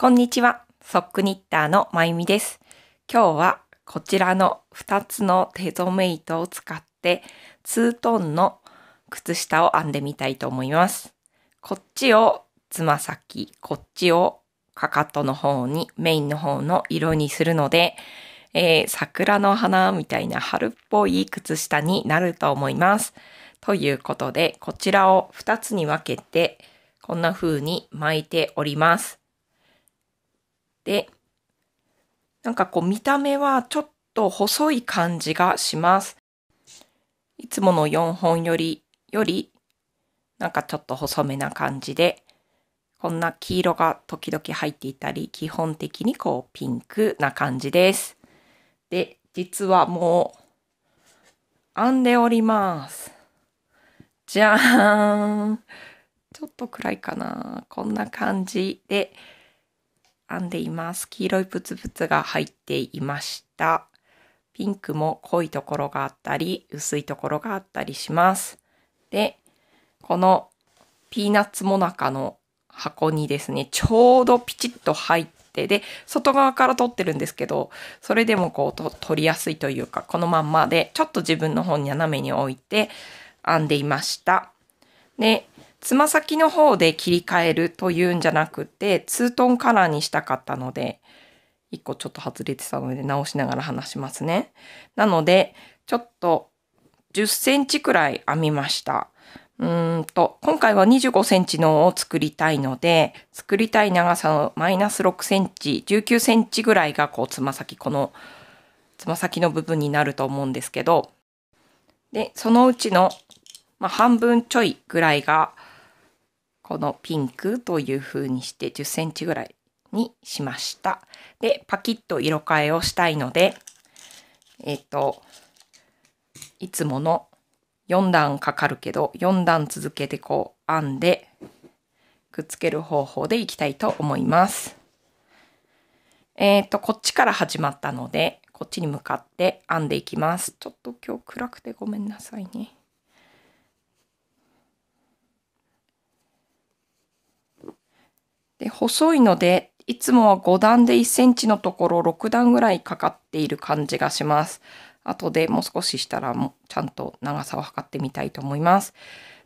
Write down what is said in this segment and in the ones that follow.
こんにちは。ソックニッターのまゆみです。今日はこちらの2つの手染め糸を使って2トンの靴下を編んでみたいと思います。こっちをつま先、こっちをかかとの方にメインの方の色にするので、えー、桜の花みたいな春っぽい靴下になると思います。ということで、こちらを2つに分けて、こんな風に巻いております。で、なんかこう見た目はちょっと細い感じがします。いつもの4本より、より、なんかちょっと細めな感じで、こんな黄色が時々入っていたり、基本的にこうピンクな感じです。で、実はもう、編んでおります。じゃーんちょっと暗いかなこんな感じで、編んでいます。黄色いプツプツが入っていました。ピンクも濃いところがあったり、薄いところがあったりします。で、このピーナッツモナカの箱にですね、ちょうどピチッと入って、で、外側から取ってるんですけど、それでもこう取りやすいというか、このまんまで、ちょっと自分の方に斜めに置いて編んでいました。で、つま先の方で切り替えるというんじゃなくて、ツートンカラーにしたかったので、一個ちょっと外れてたので直しながら話しますね。なので、ちょっと10センチくらい編みました。うんと、今回は25センチのを作りたいので、作りたい長さのマイナス6センチ、19センチぐらいがこう、つま先、この、つま先の部分になると思うんですけど、で、そのうちの、まあ、半分ちょいぐらいが、このピンクという風にして10センチぐらいにしました。で、パキッと色変えをしたいので、えっ、ー、と、いつもの4段かかるけど、4段続けてこう編んで、くっつける方法でいきたいと思います。えっ、ー、と、こっちから始まったので、こっちに向かって編んでいきます。ちょっと今日暗くてごめんなさいね。で、細いので、いつもは5段で1センチのところ6段ぐらいかかっている感じがします。後でもう少ししたらもちゃんと長さを測ってみたいと思います。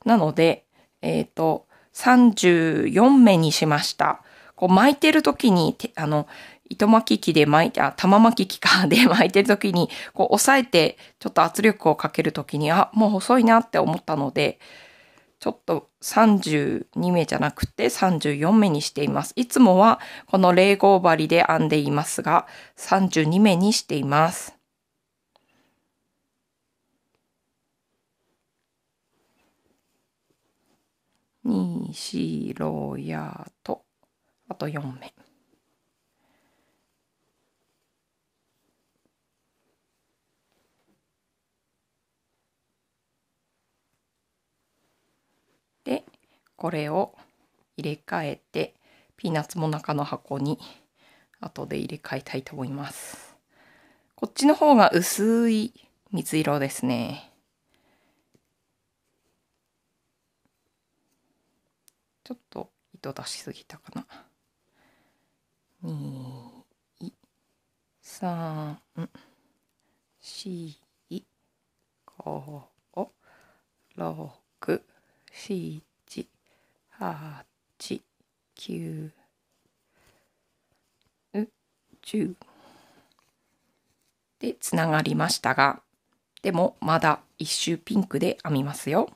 なので、えっ、ー、と、34目にしました。こう巻いてる時に、あの、糸巻き機で巻いて、あ、玉巻き機かで 巻いてる時に、こう押さえて、ちょっと圧力をかける時に、あ、もう細いなって思ったので、ちょっと32目じゃなくて34目にしています。いつもはこの0号針で編んでいますが、32目にしています。にしろやと、あと4目。これを入れ替えてピーナッツも中の箱に後で入れ替えたいと思いますこっちの方が薄い水色ですねちょっと糸出しすぎたかな234つながりましたが、でもまだ一周ピンクで編みますよ。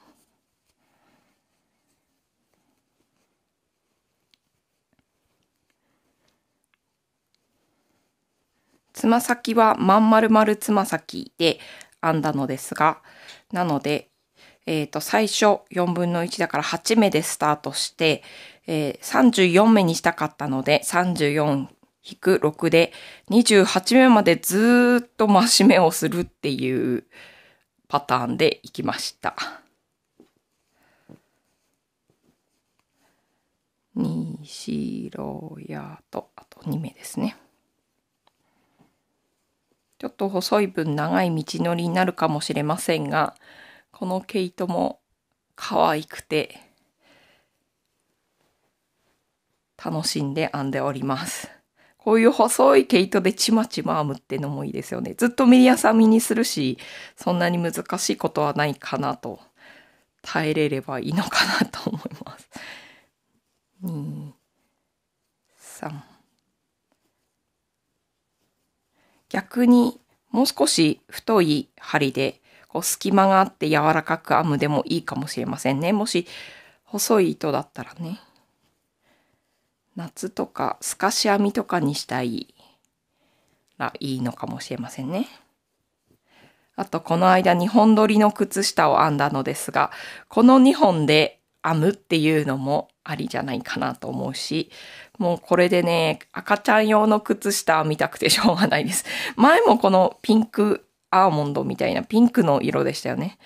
つま先はまん丸々つま先で編んだのですが、なので、えっ、ー、と、最初4分の1だから8目でスタートして、えー、34目にしたかったので、34引く6で28目までずっと増し目をするっていうパターンでいきました。にしろやとあと2目ですね。ちょっと細い分長い道のりになるかもしれませんがこの毛糸も可愛くて楽しんで編んでおります。こういう細い毛糸でちまちま編むってのもいいですよね。ずっとメリアサミにするし、そんなに難しいことはないかなと。耐えれればいいのかなと思います。2、3。逆にもう少し太い針でこう隙間があって柔らかく編むでもいいかもしれませんね。もし細い糸だったらね。夏とか透かし編みとかにしたいらいいのかもしれませんね。あとこの間2本撮りの靴下を編んだのですが、この2本で編むっていうのもありじゃないかなと思うし、もうこれでね、赤ちゃん用の靴下編見たくてしょうがないです。前もこのピンクアーモンドみたいなピンクの色でしたよね。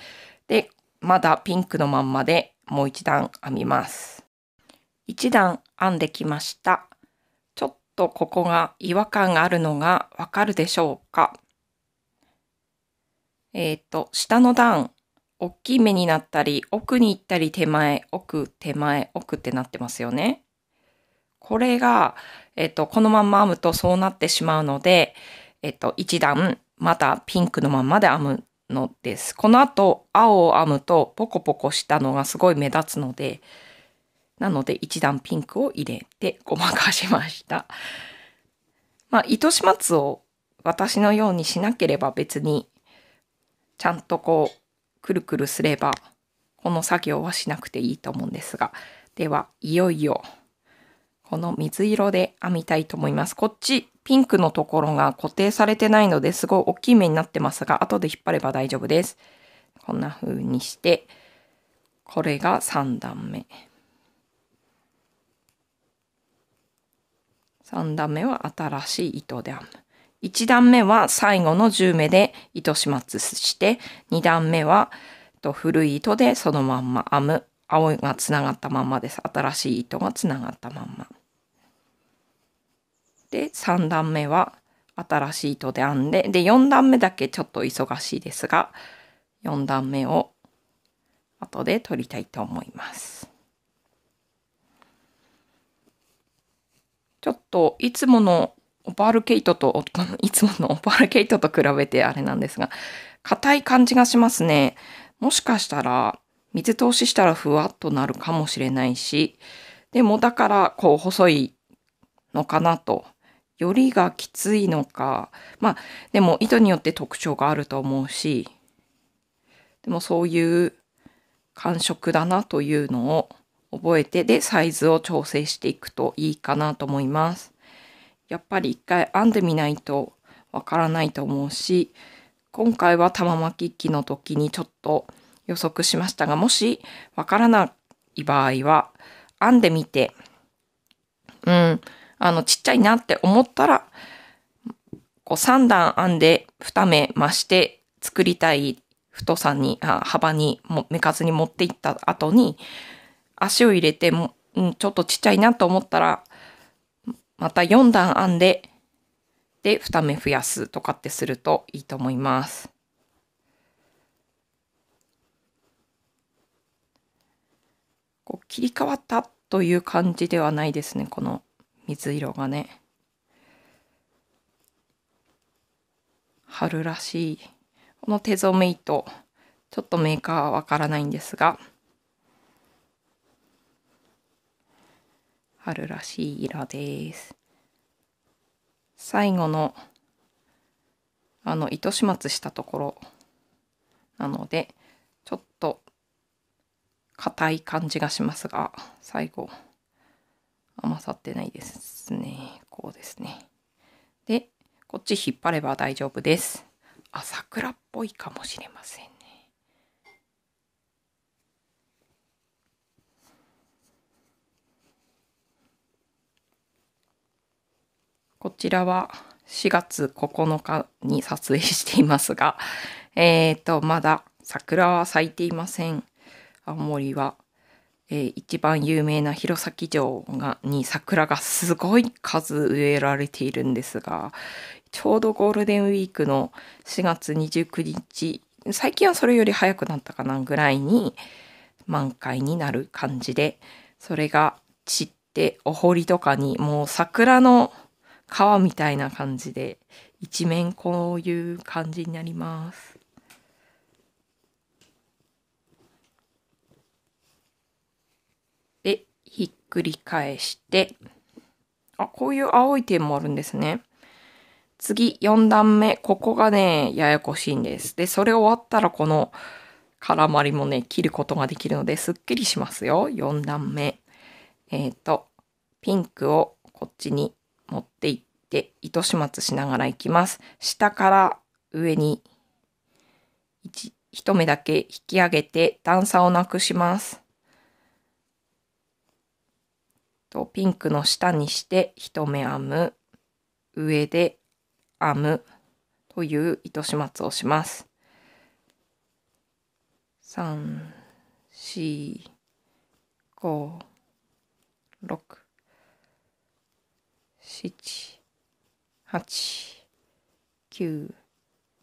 で、まだピンクのまんまでもう一段編みます。1段編んできました。ちょっとここが違和感があるのがわかるでしょうかえっ、ー、と、下の段、大きい目になったり、奥に行ったり、手前、奥、手前、奥ってなってますよね。これが、えっ、ー、と、このまんま編むとそうなってしまうので、えっ、ー、と、1段、またピンクのまんまで編むのです。この後、青を編むと、ポコポコしたのがすごい目立つので、なので1段ピンクを入れてごまかしました。まあ糸始末を私のようにしなければ別にちゃんとこうくるくるすればこの作業はしなくていいと思うんですがではいよいよこの水色で編みたいと思いますこっちピンクのところが固定されてないのですごい大きい目になってますが後で引っ張れば大丈夫ですこんな風にしてこれが3段目3段目は新しい糸で編む。1段目は最後の10目で糸始末して、2段目は、古い糸でそのまんま編む。青がつながったまんまです。新しい糸がつながったまんま。で、3段目は新しい糸で編んで、で、4段目だけちょっと忙しいですが、4段目を後で取りたいと思います。ちょっといつものオパールケイトと、いつものオパールケイトと比べてあれなんですが、硬い感じがしますね。もしかしたら、水通ししたらふわっとなるかもしれないし、でもだからこう細いのかなと。よりがきついのか。まあ、でも糸によって特徴があると思うし、でもそういう感触だなというのを覚えてでサイズを調整していくといいかなと思います。やっぱり一回編んでみないとわからないと思うし今回は玉巻き機の時にちょっと予測しましたがもしわからない場合は編んでみてうんあのちっちゃいなって思ったらこう3段編んで2目増して作りたい太さにあ幅にも目数に持っていった後に足を入れても、うん、ちょっとちっちゃいなと思ったら、また4段編んで、で、2目増やすとかってするといいと思います。こう切り替わったという感じではないですね、この水色がね。春らしい。この手染め糸、ちょっとメーカーはわからないんですが、あるらしい色です最後のあの糸始末したところなのでちょっと硬い感じがしますが最後余さってないですねこうですねでこっち引っ張れば大丈夫ですあ桜っぽいかもしれませんこちらは4月9日に撮影していますが、えっ、ー、と、まだ桜は咲いていません。青森は、えー、一番有名な弘前城がに桜がすごい数植えられているんですが、ちょうどゴールデンウィークの4月29日、最近はそれより早くなったかなぐらいに満開になる感じで、それが散ってお堀とかにもう桜の皮みたいな感じで一面こういう感じになります。でひっくり返してあこういう青い点もあるんですね。次4段目ここがねややこしいんです。でそれ終わったらこの絡まりもね切ることができるのですっきりしますよ4段目。えっ、ー、とピンクをこっちに持っていって糸始末しながら行きます。下から上に 1, 目だけ引き上げて段差をなくします。とピンクの下にして1目編む上で編むという糸始末をします。3 4 5 6 7、8、9、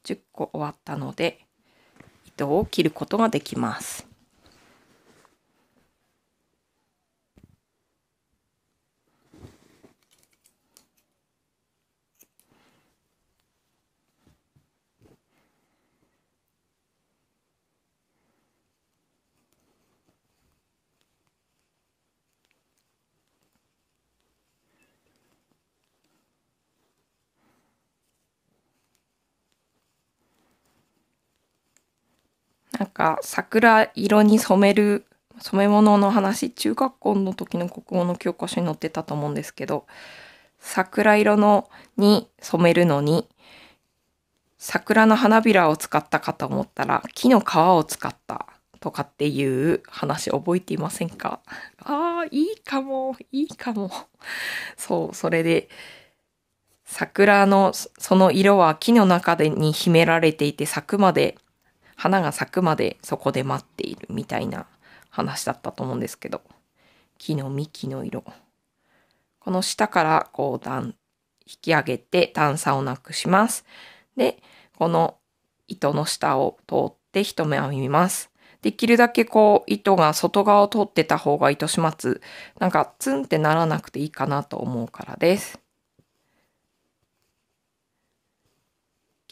10個終わったので、糸を切ることができます。なんか桜色に染める染め物の話中学校の時の国語の教科書に載ってたと思うんですけど桜色のに染めるのに桜の花びらを使ったかと思ったら木の皮を使ったとかっていう話覚えていませんかああいいかもいいかもそうそれで桜のその色は木の中でに秘められていて咲くまで花が咲くまでそこで待っているみたいな話だったと思うんですけど木の幹の色この下からこう段引き上げて段差をなくしますでこの糸の下を通って一目編みますできるだけこう糸が外側を通ってた方が糸始末なんかツンってならなくていいかなと思うからです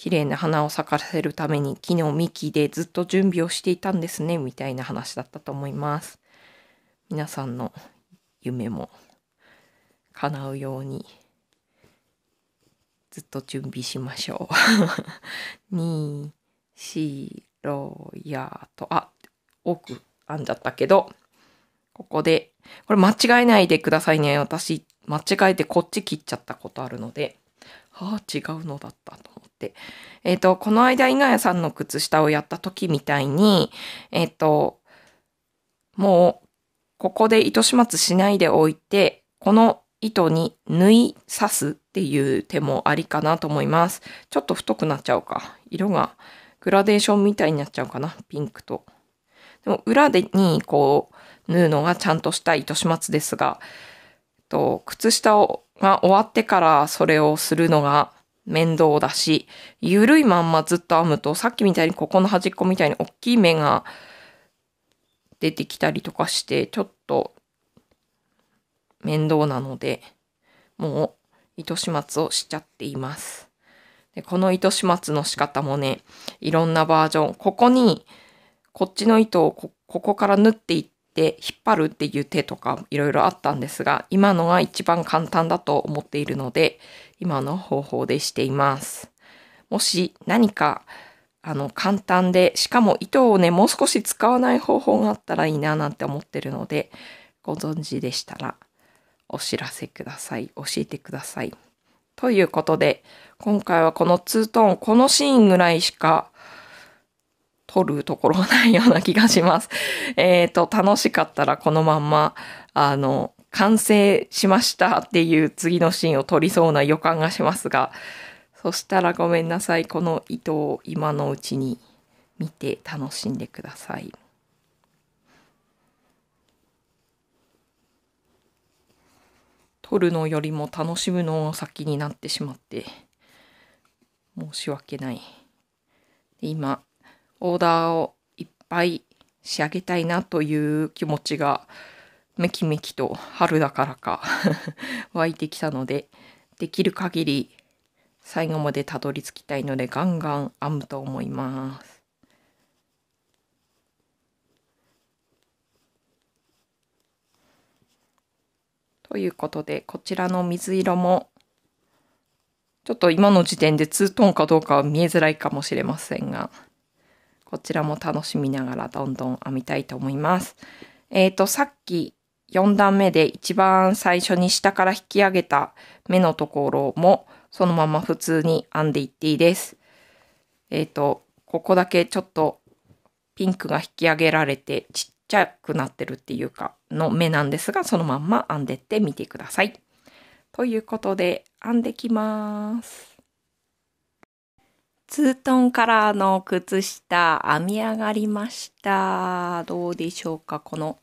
綺麗な花を咲かせるために木の幹でずっと準備をしていたんですねみたいな話だったと思います皆さんの夢も叶うようにずっと準備しましょうにし ろやとあ多く編んじゃったけどここでこれ間違えないでくださいね私間違えてこっち切っちゃったことあるのでああ違うのだったと思って。えっ、ー、と、この間稲谷さんの靴下をやった時みたいに、えっ、ー、と、もうここで糸始末しないでおいて、この糸に縫い刺すっていう手もありかなと思います。ちょっと太くなっちゃうか。色がグラデーションみたいになっちゃうかな。ピンクと。でも裏でにこう縫うのがちゃんとした糸始末ですが、と靴下をが終わってからそれをするのが面倒だし、ゆるいまんまずっと編むと、さっきみたいにここの端っこみたいに大きい目が出てきたりとかして、ちょっと面倒なので、もう糸始末をしちゃっています。でこの糸始末の仕方もね、いろんなバージョン。ここに、こっちの糸をここから縫っていって、て引っ張るっていう手とかいろいろあったんですが、今のが一番簡単だと思っているので、今の方法でしています。もし何かあの簡単で、しかも糸をね、もう少し使わない方法があったらいいななんて思ってるので、ご存知でしたらお知らせください。教えてください。ということで、今回はこのツートーン、このシーンぐらいしか掘るところないような気がします。えっ、ー、と、楽しかったらこのまんま、あの、完成しましたっていう次のシーンを撮りそうな予感がしますが、そしたらごめんなさい。この糸を今のうちに見て楽しんでください。撮るのよりも楽しむのを先になってしまって申し訳ない。で今オーダーをいっぱい仕上げたいなという気持ちがめきめきと春だからか 湧いてきたのでできる限り最後までたどり着きたいのでガンガン編むと思います。ということでこちらの水色もちょっと今の時点でツートンかどうかは見えづらいかもしれませんがこちらも楽しみながらどんどん編みたいと思います。えっ、ー、と、さっき4段目で一番最初に下から引き上げた目のところもそのまま普通に編んでいっていいです。えっ、ー、と、ここだけちょっとピンクが引き上げられてちっちゃくなってるっていうかの目なんですがそのまんま編んでってみてください。ということで編んできます。ツートンカラーの靴下、編み上がりました。どうでしょうかこの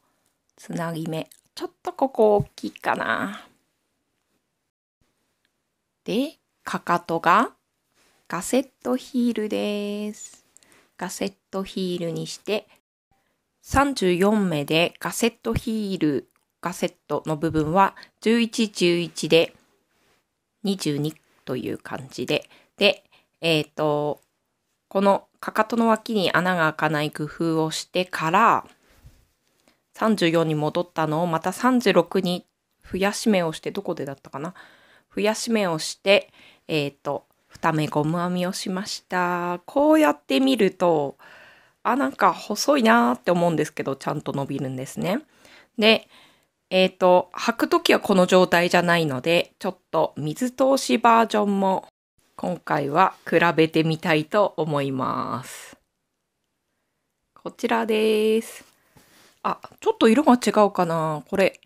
つなぎ目。ちょっとここ大きいかな。で、かかとがガセットヒールです。ガセットヒールにして、34目でガセットヒール、ガセットの部分は11、11で22という感じで、で、えっ、ー、と、このかかとの脇に穴が開かない工夫をしてから、34に戻ったのをまた36に増やし目をして、どこでだったかな増やし目をして、えっ、ー、と、2目ゴム編みをしました。こうやってみると、あ、なんか細いなーって思うんですけど、ちゃんと伸びるんですね。で、えっ、ー、と、履くときはこの状態じゃないので、ちょっと水通しバージョンも今回は比べてみたいと思います。こちらです。あ、ちょっと色が違うかな。これ、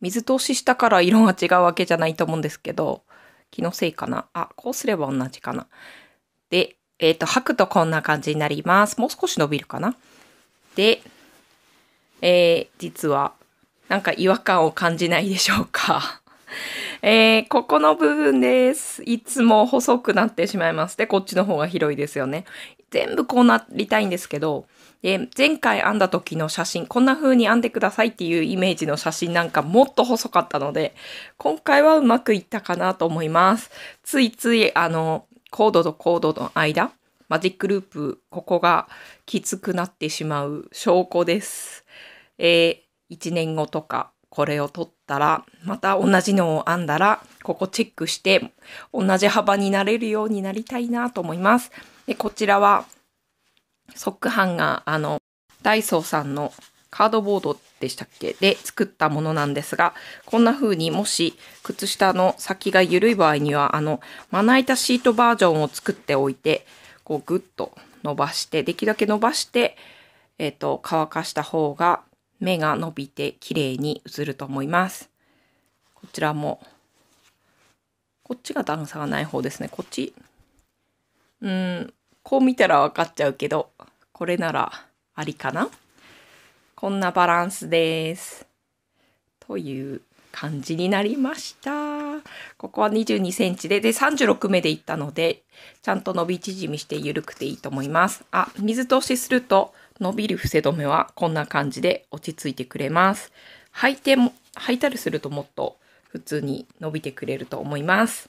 水通ししたから色が違うわけじゃないと思うんですけど、気のせいかな。あ、こうすれば同じかな。で、えっ、ー、と、吐くとこんな感じになります。もう少し伸びるかな。で、えー、実は、なんか違和感を感じないでしょうか。えー、ここの部分です。いつも細くなってしまいます。で、こっちの方が広いですよね。全部こうなりたいんですけど、で、前回編んだ時の写真、こんな風に編んでくださいっていうイメージの写真なんかもっと細かったので、今回はうまくいったかなと思います。ついつい、あの、コードとコードの間、マジックループ、ここがきつくなってしまう証拠です。えー、1年後とかこれを取ったら、また同じのを編んだら、ここチェックして、同じ幅になれるようになりたいなと思います。で、こちらは、ソックハンガー、あの、ダイソーさんのカードボードでしたっけで作ったものなんですが、こんな風にもし靴下の先が緩い場合には、あの、まな板シートバージョンを作っておいて、こうグッと伸ばして、できるだけ伸ばして、えっ、ー、と、乾かした方が目が伸びて綺麗に映ると思います。こちらも、こっちが段差がない方ですね。こっち、うん、こう見たら分かっちゃうけど、これならありかなこんなバランスです。という感じになりました。ここは22センチで、で、36目でいったので、ちゃんと伸び縮みして緩くていいと思います。あ、水通しすると、伸びる伏せ止めはこんな感じで落ち着いてくれます。履いても、履いたりするともっと普通に伸びてくれると思います。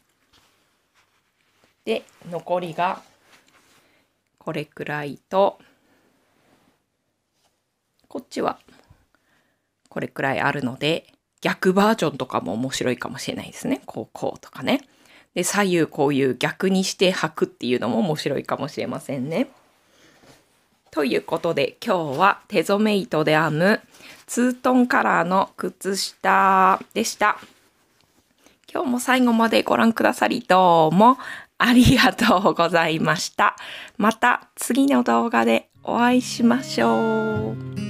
で、残りがこれくらいと、こっちはこれくらいあるので、逆バージョンとかも面白いかもしれないですね。こう、こうとかね。で、左右こういう逆にして履くっていうのも面白いかもしれませんね。ということで今日は手染め糸で編むツートンカラーの靴下でした。今日も最後までご覧くださりどうもありがとうございました。また次の動画でお会いしましょう。